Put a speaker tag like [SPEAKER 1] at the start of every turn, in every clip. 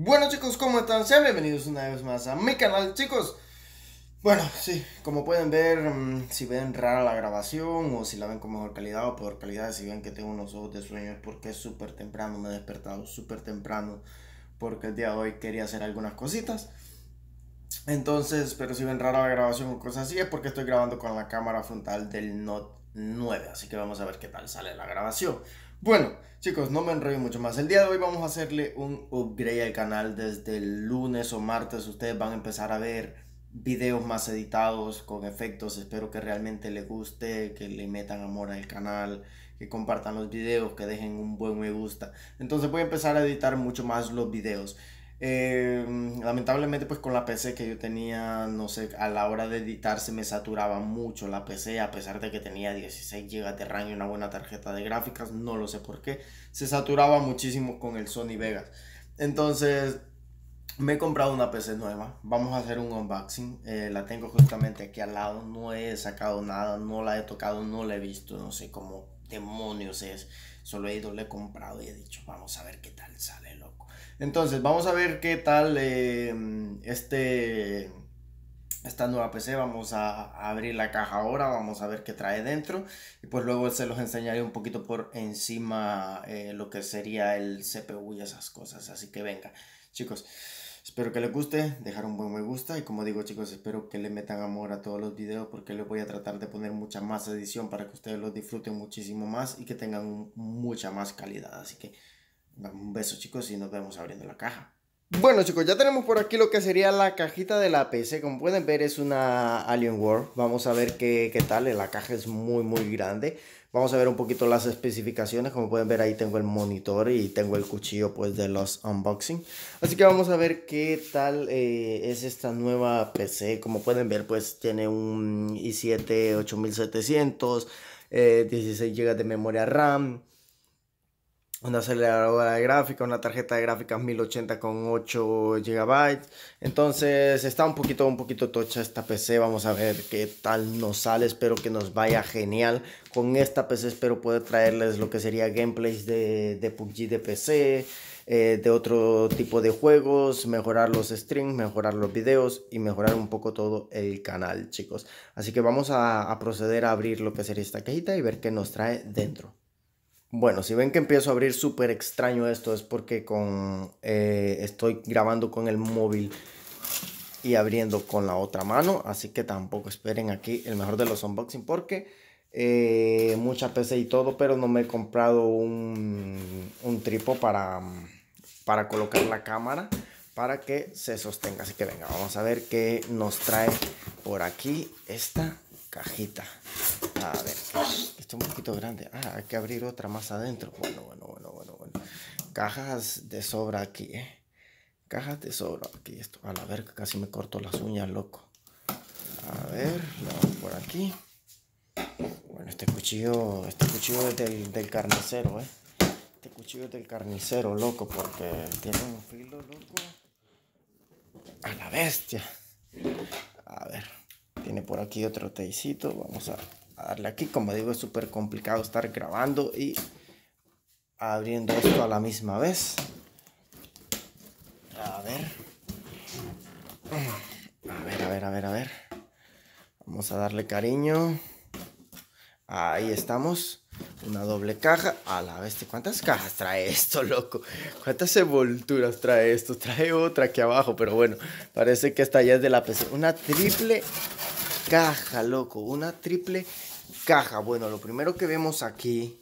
[SPEAKER 1] Bueno chicos, ¿cómo están? Sean bienvenidos una vez más a mi canal, chicos. Bueno, sí, como pueden ver, mm, si ven rara la grabación o si la ven con mejor calidad o peor calidad, si ven que tengo unos ojos de sueño es porque es súper temprano, me he despertado súper temprano porque el día de hoy quería hacer algunas cositas. Entonces, pero si ven rara la grabación o cosas así es porque estoy grabando con la cámara frontal del Note 9, así que vamos a ver qué tal sale la grabación. Bueno, chicos, no me enrollo mucho más. El día de hoy vamos a hacerle un upgrade al canal. Desde el lunes o martes ustedes van a empezar a ver videos más editados con efectos. Espero que realmente les guste, que le metan amor al canal, que compartan los videos, que dejen un buen me gusta. Entonces voy a empezar a editar mucho más los videos. Eh, mm, lamentablemente pues con la PC que yo tenía, no sé, a la hora de editar se me saturaba mucho la PC, a pesar de que tenía 16 GB de RAM y una buena tarjeta de gráficas, no lo sé por qué, se saturaba muchísimo con el Sony Vegas. Entonces, me he comprado una PC nueva, vamos a hacer un unboxing, eh, la tengo justamente aquí al lado, no he sacado nada, no la he tocado, no la he visto, no sé cómo demonios es. Solo he ido, le he comprado y he dicho, vamos a ver qué tal sale, loco. Entonces, vamos a ver qué tal em, este, esta nueva PC. Vamos a, abrir la caja ahora, vamos a ver qué trae dentro. Y pues luego se los enseñaré un poquito por encima eh, lo que sería el CPU y esas cosas. Así que venga, chicos. Espero que les guste, dejar un buen me gusta y como digo chicos, espero que le metan amor a todos los videos porque les voy a tratar de poner mucha más edición para que ustedes los disfruten muchísimo más y que tengan mucha más calidad. Así que un beso chicos y nos vemos abriendo la caja. Bueno chicos, ya tenemos por aquí lo que sería la cajita de la PC, como pueden ver es una Alienware, vamos a ver qué, qué tal, la caja es muy muy grande, vamos a ver un poquito las especificaciones, como pueden ver ahí tengo el monitor y tengo el cuchillo pues de los unboxing, así que vamos a ver qué tal eh, es esta nueva PC, como pueden ver pues tiene un i7 8700, 16 GB de memoria RAM, una aceleradora de gráfica, una tarjeta de gráfica 1080 con 8 GB. Entonces está un poquito, un poquito tocha esta PC. Vamos a ver qué tal nos sale. Espero que nos vaya genial. Con esta PC espero poder traerles lo que sería gameplays de, de PUBG de PC, eh, de otro tipo de juegos, mejorar los streams, mejorar los videos y mejorar un poco todo el canal, chicos. Así que vamos a, a proceder a abrir lo que sería esta cajita y ver qué nos trae dentro. Bueno, si ven que empiezo a abrir súper extraño esto, es porque con, eh, estoy grabando con el móvil y abriendo con la otra mano. Así que tampoco esperen aquí el mejor de los unboxing porque eh, mucha PC y todo, pero no me he comprado un, un tripo para, para colocar la cámara para que se sostenga. Así que venga, vamos a ver qué nos trae por aquí esta cajita. A ver está un poquito grande. Ah, hay que abrir otra más adentro. Bueno, bueno, bueno, bueno, Cajas de sobra aquí, eh. Cajas de sobra aquí. Esto, a la verga, casi me corto las uñas, loco. A ver, vamos por aquí. Bueno, este cuchillo, este cuchillo es del, carnicero, eh. Este cuchillo es del carnicero, loco, porque tiene un filo, loco. A la bestia. A ver, tiene por aquí otro teicito. Vamos a darle aquí. Como digo, es súper complicado estar grabando y abriendo esto a la misma vez. A ver. A ver, a ver, a ver, a ver. Vamos a darle cariño. Ahí estamos. Una doble caja. A la bestia. ¿Cuántas cajas trae esto, loco? ¿Cuántas envolturas trae esto? Trae otra aquí abajo, pero bueno. Parece que esta ya es de la PC. Una triple caja, loco. Una triple caja. Bueno, lo primero que vemos aquí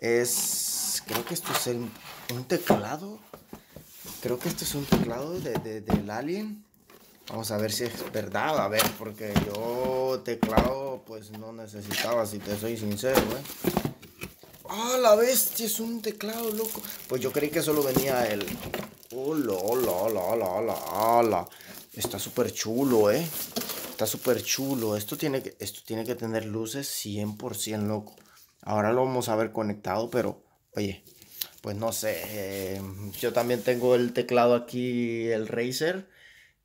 [SPEAKER 1] es, creo que esto es un teclado. Creo que esto es un teclado del Alien. Vamos a ver si es verdad, a ver, porque yo teclado pues no necesitaba, si te soy sincero, ¿eh? ¡Ah, la bestia! Es un teclado, loco. Pues yo creí que solo venía el... ¡Hola, hola, hola, hola, hola! Está súper chulo, ¿eh? está súper chulo. Esto tiene, que, esto tiene que tener luces 100% loco. Ahora lo vamos a ver conectado, pero oye, pues no sé. Eh, yo también tengo el teclado aquí, el Razer.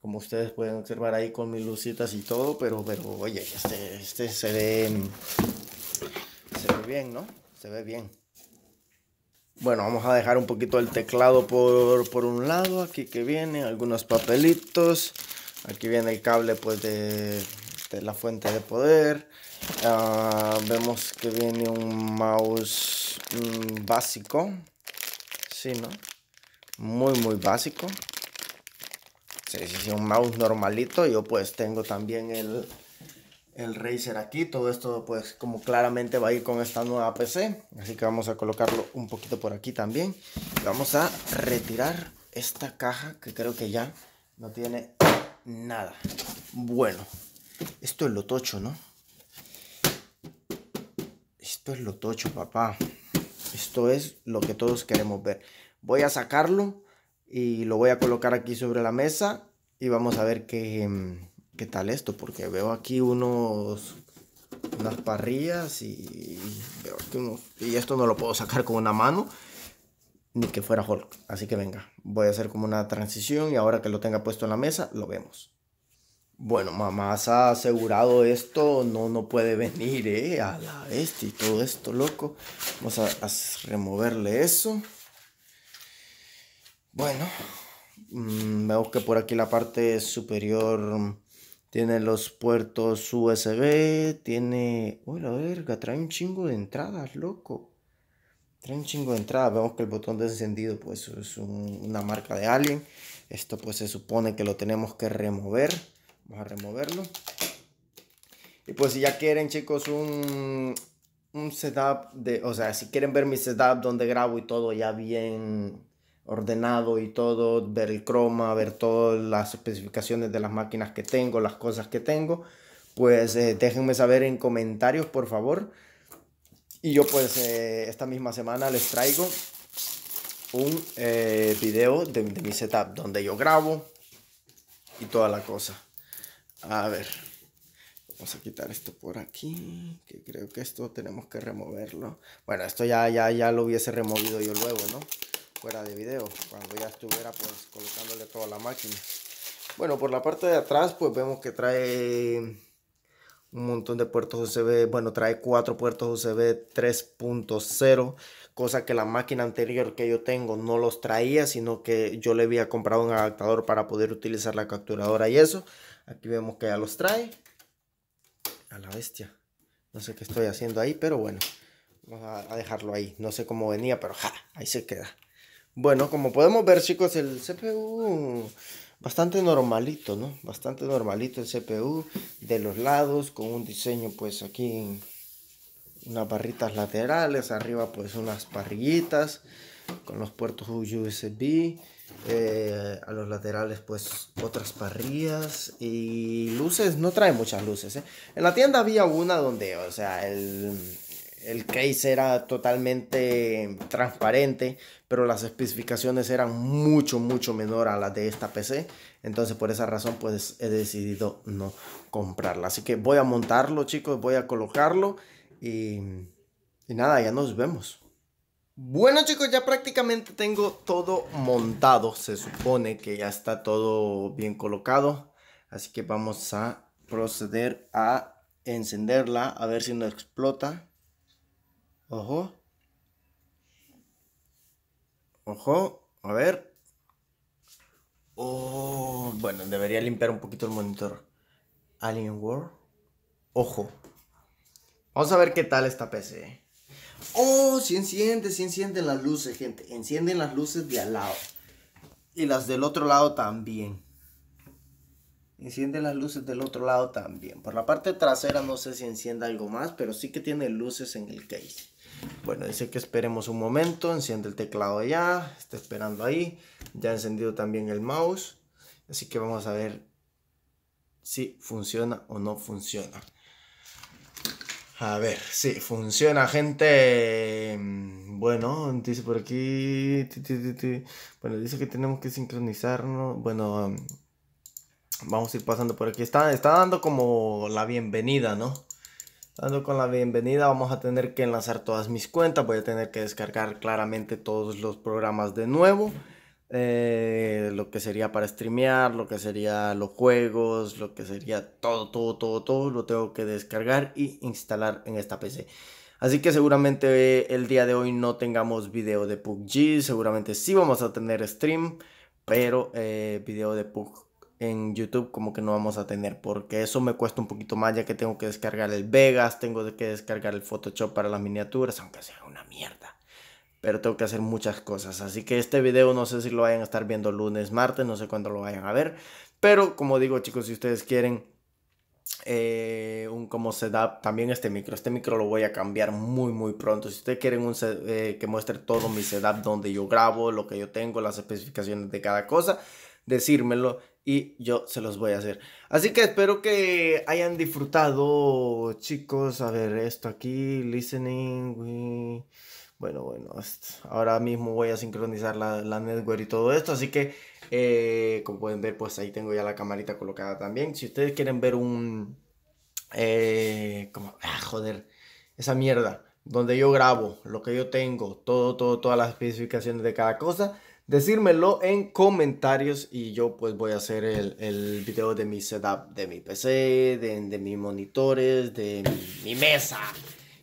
[SPEAKER 1] Como ustedes pueden observar ahí con mis lucitas y todo, pero, pero oye, este, este se ve. Se ve bien, ¿no? Se ve bien. Bueno, vamos a dejar un poquito el teclado por, por un lado. Aquí que viene, algunos papelitos. Aquí viene el cable pues de, la fuente de poder. Ah, vemos que viene un mouse mm, básico. Sí, ¿no? Muy, muy básico. Sí, sí, un mouse normalito. Yo pues tengo también el, el Razer aquí. Todo esto pues como claramente va a ir con esta nueva PC. Así que vamos a colocarlo un poquito por aquí también. vamos a retirar esta caja que creo que ya no tiene nada. Bueno, esto es lo tocho, ¿no? Esto es lo tocho, papá. Esto es lo que todos queremos ver. Voy a sacarlo y lo voy a colocar aquí sobre la mesa y vamos a ver qué, mm, tal esto, porque veo aquí unos unas parrillas y, y esto no lo puedo sacar con una mano ni que fuera Hulk. Así que venga, voy a hacer como una transición y ahora que lo tenga puesto en la mesa, lo vemos. Bueno, mamá se ha asegurado esto, no, no puede venir, eh, a la este y todo esto, loco. Vamos a, removerle eso. Bueno, mm, veo que por aquí la parte superior tiene los puertos USB, tiene... Uy, la verga, trae un chingo de entradas, loco. Trae un chingo de entrada. Vemos que el botón de encendido pues es una marca de alguien Esto pues se supone que lo tenemos que remover. Vamos a removerlo. Y pues si ya quieren chicos un, un setup de... O sea, si quieren ver mi setup donde grabo y todo ya bien ordenado y todo, ver el croma, ver todas las especificaciones de las máquinas que tengo, las cosas que tengo, pues eh, déjenme saber en comentarios, por favor. Y yo pues eh, esta misma semana les traigo un eh, video de, mi setup donde yo grabo y toda la cosa. A ver, vamos a quitar esto por aquí, que creo que esto tenemos que removerlo. Bueno, esto ya, ya, ya lo hubiese removido yo luego, ¿no? Fuera de video, cuando ya estuviera pues colocándole toda la máquina. Bueno, por la parte de atrás pues vemos que trae un montón de puertos USB, bueno, trae cuatro puertos USB 3.0, cosa que la máquina anterior que yo tengo no los traía, sino que yo le había comprado un adaptador para poder utilizar la capturadora y eso. Aquí vemos que ya los trae. A la bestia. No sé qué estoy haciendo ahí, pero bueno. Vamos a, dejarlo ahí. No sé cómo venía, pero ja, ahí se queda. Bueno, como podemos ver, chicos, el CPU bastante normalito, ¿no? Bastante normalito el CPU de los lados con un diseño pues aquí unas barritas laterales, arriba pues unas parrillitas con los puertos USB, eh, a los laterales pues otras parrillas y luces, no trae muchas luces. ¿eh? En la tienda había una donde, o sea, el el case era totalmente transparente, pero las especificaciones eran mucho, mucho menor a las de esta PC. Entonces por esa razón pues he decidido no comprarla. Así que voy a montarlo chicos, voy a colocarlo y, nada, ya nos vemos. Bueno chicos, ya prácticamente tengo todo montado. Se supone que ya está todo bien colocado. Así que vamos a proceder a encenderla a ver si no explota. Ojo. Ojo. A ver. Oh, bueno, debería limpiar un poquito el monitor. Alien War. Ojo. Vamos a ver qué tal esta PC. Oh, si enciende, si encienden las luces, gente. Encienden las luces de al lado. Y las del otro lado también. Enciende las luces del otro lado también. Por la parte trasera no sé si enciende algo más, pero sí que tiene luces en el case. Bueno, dice que esperemos un momento. Enciende el teclado ya. Está esperando ahí. Ya ha encendido también el mouse. Así que vamos a ver si funciona o no funciona. A ver, Si funciona, gente. Mm, bueno, dice por aquí. Bueno, dice que tenemos que sincronizarnos. Bueno, vamos a ir pasando por aquí. Está, está dando como la bienvenida, ¿no? Dando con la bienvenida, vamos a tener que enlazar todas mis cuentas. Voy a tener que descargar claramente todos los programas de nuevo. Eh, lo que sería para streamear, lo que sería los juegos, lo que sería todo, todo, todo, todo, lo tengo que descargar y instalar en esta PC. Así que seguramente el día de hoy no tengamos video de PUBG, seguramente sí vamos a tener stream, pero eh, video de PUBG en YouTube como que no vamos a tener, porque eso me cuesta un poquito más ya que tengo que descargar el Vegas, tengo que descargar el Photoshop para las miniaturas, aunque sea una mierda. Pero tengo que hacer muchas cosas, así que este video no sé si lo vayan a estar viendo lunes, martes, no sé cuándo lo vayan a ver, pero como digo chicos, si ustedes quieren eh, un como setup, también este micro, este micro lo voy a cambiar muy muy pronto, si ustedes quieren un eh, que muestre todo mi setup donde yo grabo, lo que yo tengo, las especificaciones de cada cosa, decírmelo y yo se los voy a hacer. Así que espero que hayan disfrutado, chicos. A ver, esto aquí, listening, Bueno, bueno, ahora mismo voy a sincronizar la, network y todo esto, así que eh, como pueden ver, pues ahí tengo ya la camarita colocada también. Si ustedes quieren ver un... Eh, como... Ah, joder, esa mierda, donde yo grabo, lo que yo tengo, todo, todo, todas las especificaciones de cada cosa, decírmelo en comentarios y yo pues voy a hacer el, video de mi setup de mi PC, de, mis monitores, de mi, mi, mesa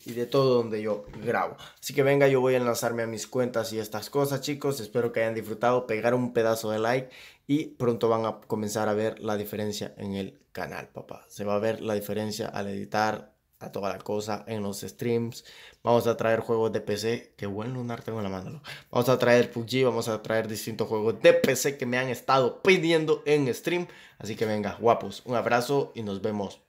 [SPEAKER 1] y de todo donde yo grabo. Así que venga, yo voy a enlazarme a mis cuentas y estas cosas chicos. Espero que hayan disfrutado, pegar un pedazo de like y pronto van a comenzar a ver la diferencia en el canal, papá. Se va a ver la diferencia al editar a toda la cosa en los streams. Vamos a traer juegos de PC. Qué buen lunar tengo en la mano. Vamos a traer PUBG, vamos a traer distintos juegos de PC que me han estado pidiendo en stream. Así que venga, guapos, un abrazo y nos vemos.